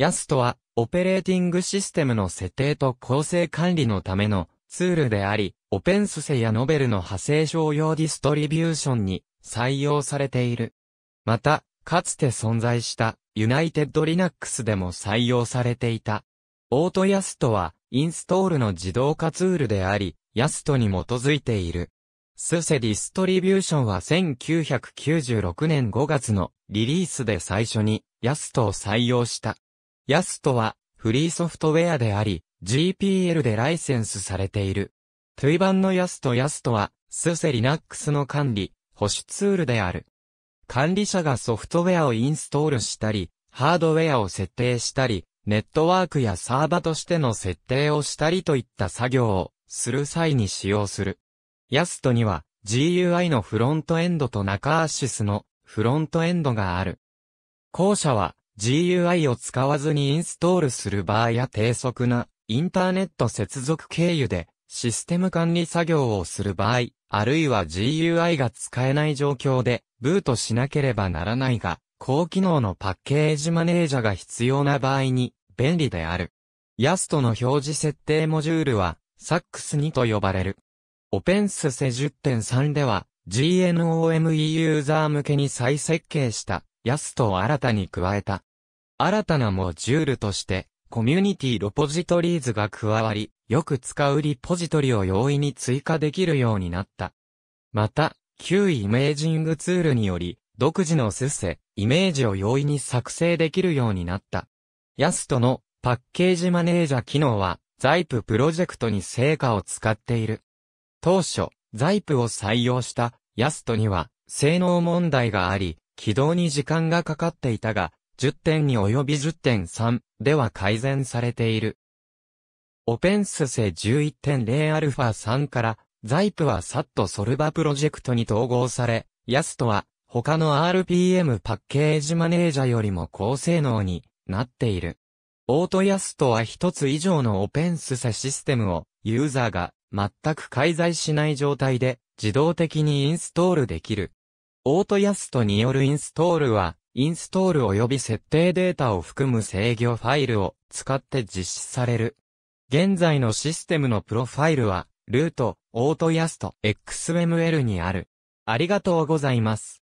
YAS とは、オペレーティングシステムの設定と構成管理のためのツールであり、オペンスセやノベルの派生商用ディストリビューションに採用されている。また、かつて存在したユナイテッドリナックスでも採用されていた。オートヤストはインストールの自動化ツールであり、ヤストに基づいている。スセディストリビューションは1996年5月のリリースで最初にヤストを採用した。ヤストは、フリーソフトウェアであり、GPL でライセンスされている。トゥイ版のヤストヤストは、スセリナックスの管理、保守ツールである。管理者がソフトウェアをインストールしたり、ハードウェアを設定したり、ネットワークやサーバとしての設定をしたりといった作業をする際に使用する。ヤストには GUI のフロントエンドと中アシスのフロントエンドがある。後者は GUI を使わずにインストールする場合や低速なインターネット接続経由でシステム管理作業をする場合、あるいは GUI が使えない状況でブートしなければならないが、高機能のパッケージマネージャーが必要な場合に便利である。YAST の表示設定モジュールは SAX2 と呼ばれる。OpenSUSE 10.3では GNOME ユーザー向けに再設計した YAST を新たに加えた。新たなモジュールとして、コミュニティロポジトリーズが加わり、よく使うリポジトリを容易に追加できるようになった。また、旧イメージングツールにより、独自のスセ、イメージを容易に作成できるようになった。ヤストのパッケージマネージャー機能は、ザイププロジェクトに成果を使っている。当初、ザイプを採用したヤストには、性能問題があり、起動に時間がかかっていたが、10点に及び10.3では改善されている。オペンスセ 11.0α3 からザイプは SAT ソルバプロジェクトに統合され、ヤストは他の RPM パッケージマネージャよりも高性能になっている。オートヤストは一つ以上のオペンスセシステムをユーザーが全く介在しない状態で自動的にインストールできる。オートヤストによるインストールはインストール及び設定データを含む制御ファイルを使って実施される。現在のシステムのプロファイルは、ルート、オートヤスト、XML にある。ありがとうございます。